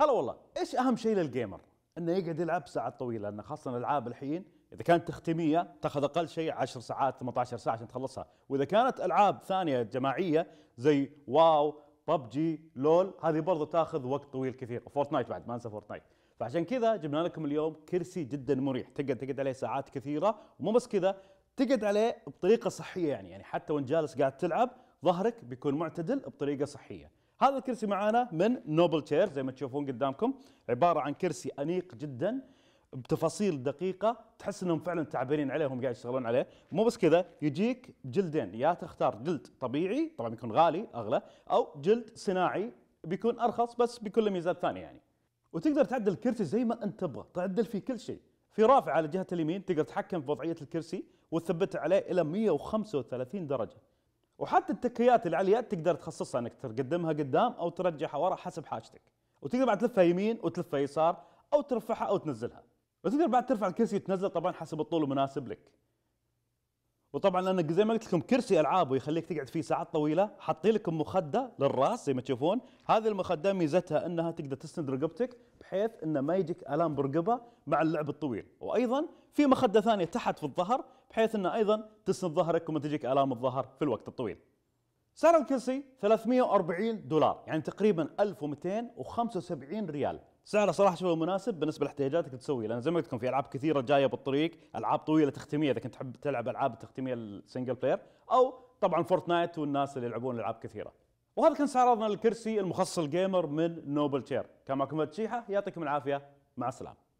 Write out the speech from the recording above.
هلا والله ايش اهم شيء للجيمر؟ انه يقعد يلعب ساعات طويله لان خاصه الالعاب الحين اذا كانت تختيميه تاخذ اقل شيء 10 ساعات 18 ساعه عشان تخلصها، واذا كانت العاب ثانيه جماعيه زي واو، ببجي، لول، هذه برضو تاخذ وقت طويل كثير، وفورتنايت بعد ما انسى فورتنايت. فعشان كذا جبنا لكم اليوم كرسي جدا مريح، تقعد تقعد عليه ساعات كثيره، ومو بس كذا تقعد عليه بطريقه صحيه يعني، يعني حتى وانت جالس قاعد تلعب ظهرك بيكون معتدل بطريقه صحيه. هذا الكرسي معانا من نوبل تشير زي ما تشوفون قدامكم عباره عن كرسي انيق جدا بتفاصيل دقيقه تحس انهم فعلا تعبانين عليه وهم قاعد يشتغلون عليه مو بس كذا يجيك جلدين يا تختار جلد طبيعي طبعا بيكون غالي اغلى او جلد صناعي بيكون ارخص بس بكل ميزات ثانيه يعني وتقدر تعدل الكرسي زي ما انت تبغى تعدل فيه كل شيء في رافعه على جهه اليمين تقدر تتحكم في وضعيه الكرسي وتثبته عليه الى 135 درجه وحتى التكريات العليات تقدر تخصصها انك تقدمها قدام او ترجعها ورا حسب حاجتك وتقدر بعد تلفها يمين وتلفها يسار او ترفعها او تنزلها وتقدر بعد ترفع الكرسي وتنزله طبعا حسب الطول المناسب لك وطبعا لان زي ما قلت لكم كرسي العاب ويخليك تقعد فيه ساعات طويله حاطين لكم مخده للراس زي ما تشوفون هذه المخده ميزتها انها تقدر تسند رقبتك بحيث انه ما يجيك الام برقبه مع اللعب الطويل وايضا في مخده ثانيه تحت في الظهر بحيث انه ايضا تسند ظهرك وما تجيك الام الظهر في الوقت الطويل سعر الكرسي 340 دولار يعني تقريبا 1275 ريال سعره صراحه شوي مناسب بالنسبه لاحتياجاتك تسوي لان زي ما قلت لكم في العاب كثيره جايه بالطريق العاب طويله تختيميه اذا كنت تحب تلعب العاب تختيميه السنجل بلاير او طبعا فورتنايت والناس اللي يلعبون العاب كثيره وهذا كان استعراضنا للكرسي المخصص الجيمر من نوبل تشير كان معكم شيحه يعطيكم العافيه مع السلامه